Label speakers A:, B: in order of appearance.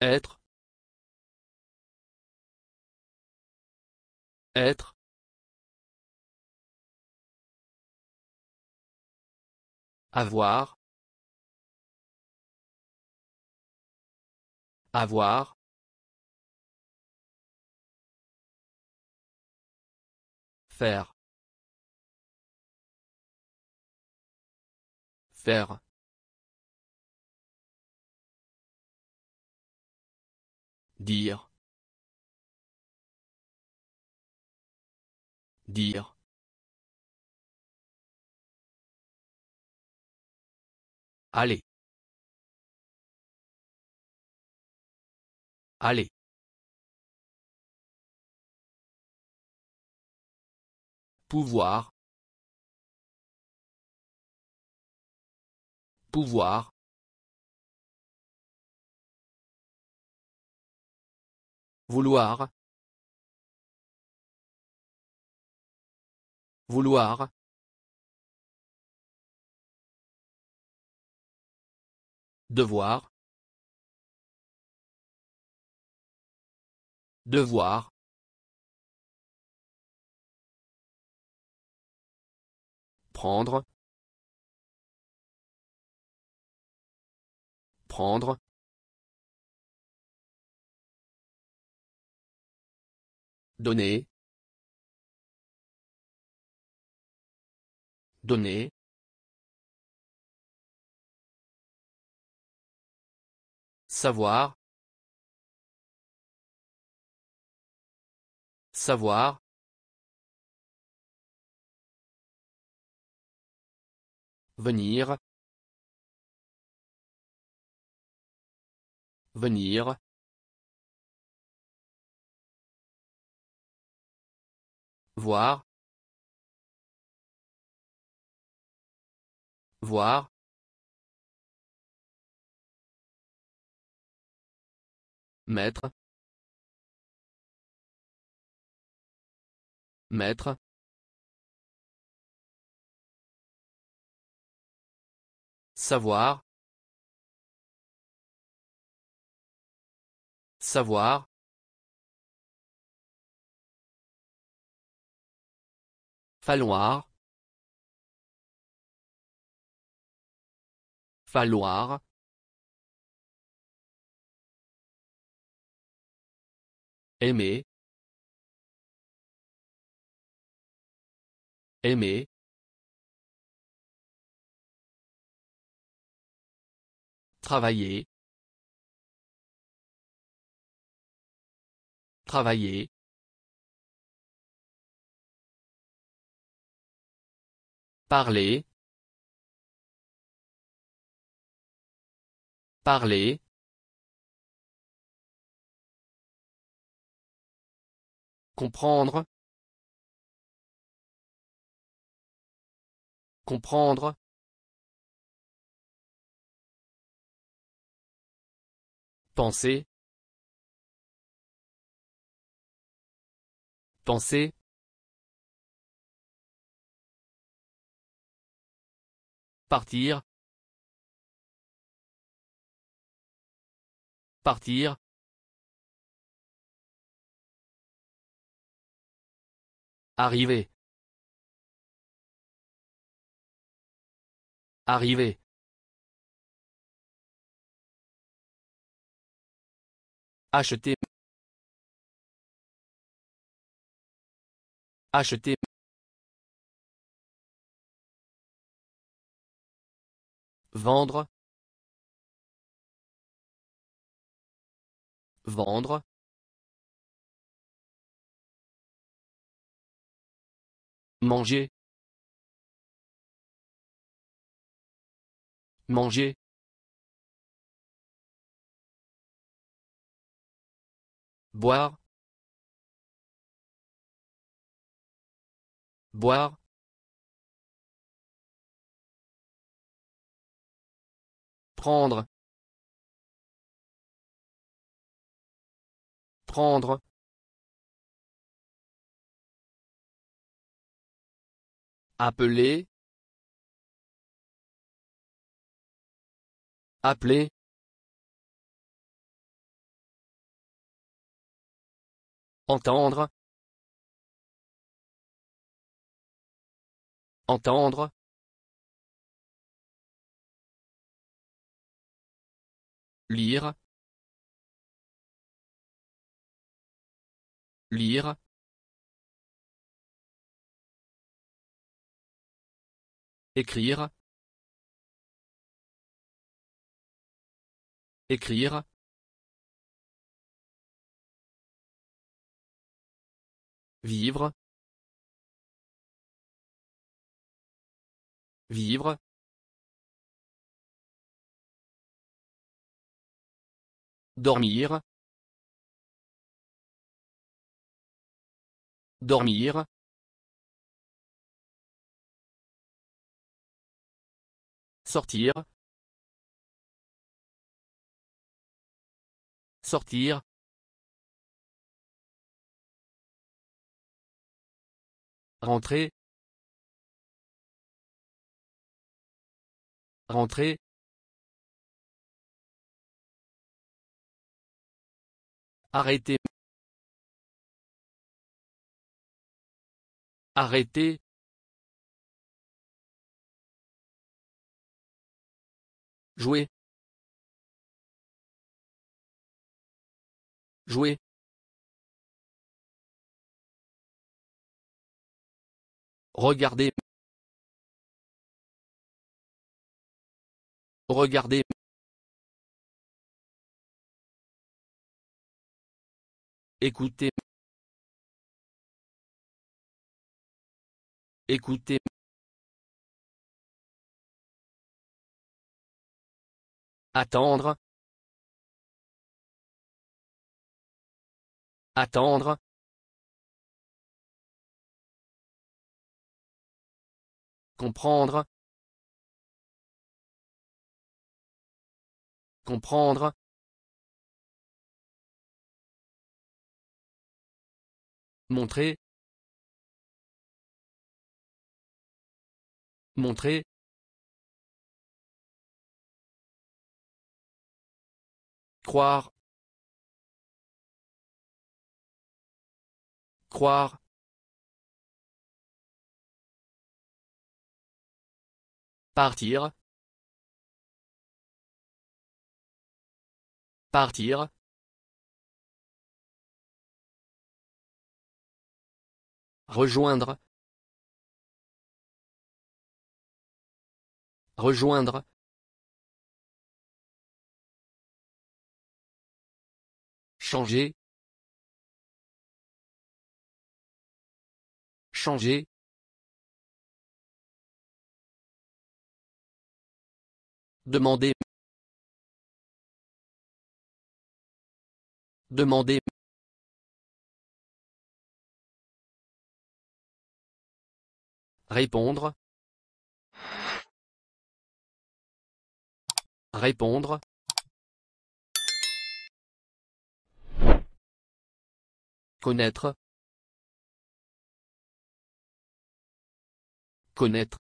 A: être être avoir avoir faire faire dire dire Allez. Allez. Pouvoir. Pouvoir. vouloir vouloir devoir devoir prendre prendre donner donner savoir savoir venir venir voir voir Mettre. Mettre. Savoir. Savoir. falloir falloir aimer aimer travailler travailler parler parler comprendre comprendre penser penser Partir. Partir. Arriver. Arriver. Acheter. Acheter. Vendre. Vendre. Manger. Manger. Boire. Boire. prendre prendre appeler appeler entendre entendre lire lire écrire écrire vivre vivre dormir dormir sortir sortir rentrer rentrer Arrêtez. Arrêtez. Jouez. Jouez. Regardez. Regardez. Écoutez. Écoutez. Attendre. Attendre. Comprendre. Comprendre. montrer montrer croire croire partir partir rejoindre rejoindre changer changer demander demander Répondre. Répondre. Connaître. Connaître.